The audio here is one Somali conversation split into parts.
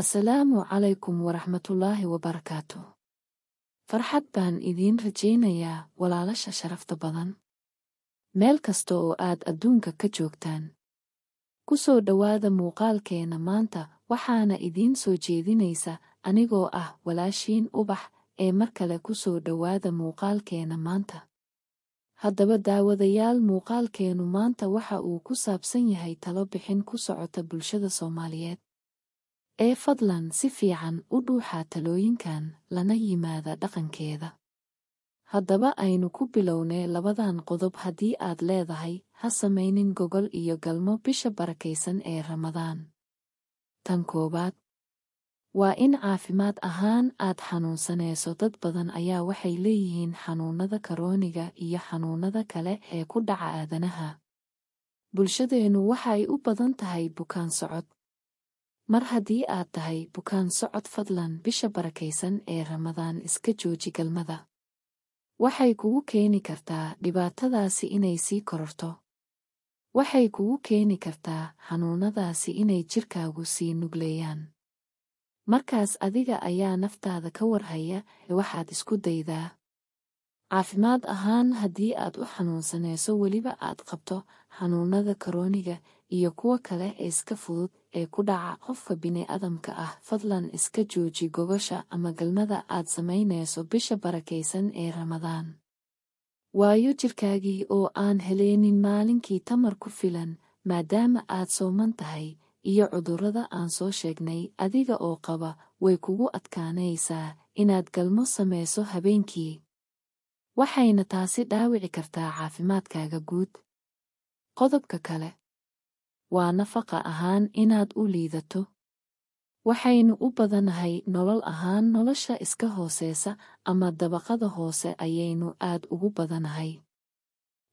asalaamu calaykum waraxmatullaahi wabarakaatu farxad baan idiin rajaynayaa walaalasha sharafta badan meel kasta oo aad adduunka ka joogtaan ku soo dhowaada muuqaalkeenna maanta waxaana idiin soo jeedinaysa anigoo ah walaashiin ubax ee mar kale ku soo dhowaada muuqaalkeenna maanta haddaba daawadayaal muuqaalkeennu maanta waxa uu ku saabsan yahay talo bixin ku socota bulshada soomaaliyeed ee fadlan si fiican u dhuuxaa talooyinkan lana yimaada dhaqankeeda haddaba aynu ku bilownay labadan qodob haddii aad leedahay ha samaynin gogol iyo galmo bisha barakaysan ee ramadaan tan koowaad waa in caafimaad ahaan aad xanuunsanayso dad badan ayaa waxay leeyihiin xanuunnada karooniga iyo xanuunnada kale ee ku dhaca aadanaha bulshadeennu waxa ay u badan tahay bukaan socod mar haddii aad tahay bukaan socod fadlan bisha barakaysan ee ramadaan iska jooji galmada waxay kugu keeni kartaa dhibaatadaasi inay sii kororto waxay kugu keeni kartaa xanuunnadaasi inay jirkaagu sii nugleeyaan markaas adiga ayaa naftaada ka warhaya ee waxaad isku daydaa caafimaad ahaan haddii aad u xanuunsanayso weliba aad qabto xanuunada karooniga iyo kuwo kale ee iska fudud ee ku dhaca qofka bini'aadamka ah fadlan iska jooji gogosha ama galmada aad samaynayso bisha barakaysan ee ramadaan waayo jirkaagii oo aan heleynin maalinkii tamar ku filan maadaama aad sooman tahay iyo cudurrada aan soo sheegnay adiga oo qaba way kugu adkaanaysaa inaad galmo samayso habeenkii waxayna taasi dhaawici kartaa caafimaadkaaga guud qodobka kale waa nafaqa ahaan inaad u liidato waxaynu u badanahay nolol ahaan nolosha iska hooseysa ama dabaqada hoose ayaynu aad ugu badanahay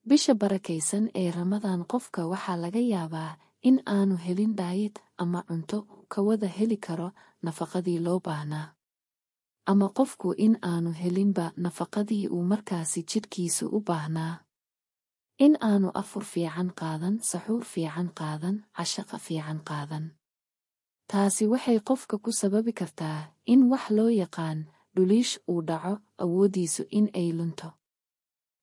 bisha barakaysan ee ramadaan qofka waxaa laga yaabaa in aanu helin dhaayid ama cunto ka wada heli karo nafaqadii loo baahnaa ama qofku in aanu helinba nafaqadii uu markaasi jidhkiisa u baahnaa in aanu afur fiican qaadan saxuur fiican qaadan cashaqa fiican qaadan taasi waxay qofka ku sababi kartaa in wax loo yaqaan dhuliish uu dhaco awooddiisu in ay lunto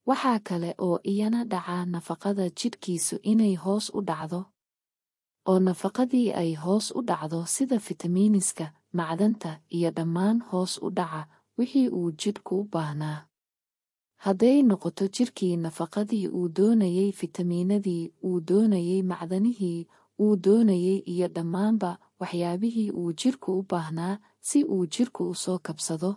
waxaa kale oo iyana dhaca nafaqada jidhkiisu inay hoos u dhacdo oo nafaqadii ay hoos u dhacdo sida fitamiiniska macdanta iyo dhammaan hoos u dhaca wixii uu jidhku u baahnaa hadday noqoto jirkii nafaqadii uu doonayey fitamiinadii uu doonayey macdanihii uu doonayey iyo dhammaanba waxyaabihii uu jirku u baahnaa si uu jirku u soo kabsado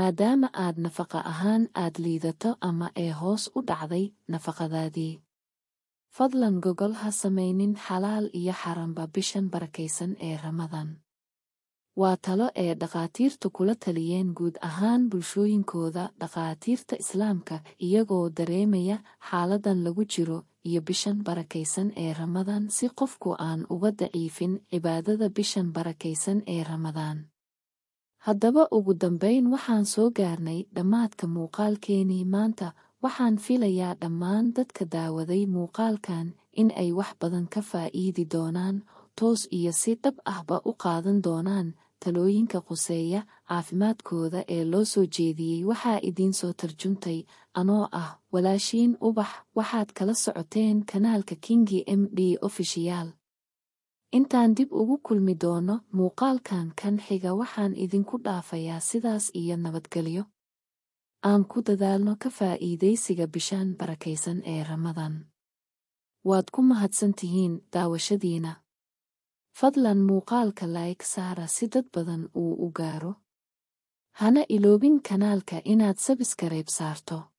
maadaama aad nafaqa ahaan aad liidato ama ee hoos u dhacday nafaqadaadii fadlan gogol ha samaynin xalaal iyo xaranba bishan barakaysan ee ramadaan waa talo ee dhakhaatiirtu kula taliyeen guud ahaan bulshooyinkooda dhakhaatiirta islaamka iyagoo dareemaya xaaladan lagu jiro iyo bishan barakaysan ee ramadaan si qofku aan uga daciifin cibaadada bishan barakaysan ee ramadaan haddaba ugu dambayn waxaan soo gaarnay dhammaadka muuqaalkeenii maanta waxaan filayaa dhammaan dadka daawaday muuqaalkan in ay wax badan ka faa'iidi doonaan toos iyo si dhab ahba u qaadan doonaan talooyinka quseeya caafimaadkooda ee loo soo jeediyey waxaa idiinsoo tarjuntay anoo ah walaashiin ubax waxaad kala socoteen kanaalka kingi m d ofishiyaal intaan dib ugu kulmi doono muuqaalkan kan xiga waxaan idinku dhaafayaa sidaas iyo nabadgelyo aan ku dadaalno ka faa'iidaysiga bishaan barakaysan ee ramadaan waad ku mahadsan tihiin daawashadiina fadlan muuqaalka laayg saara si dad badan uu u gaaro hana iloobin kanaalka inaad sabiskareeb saarto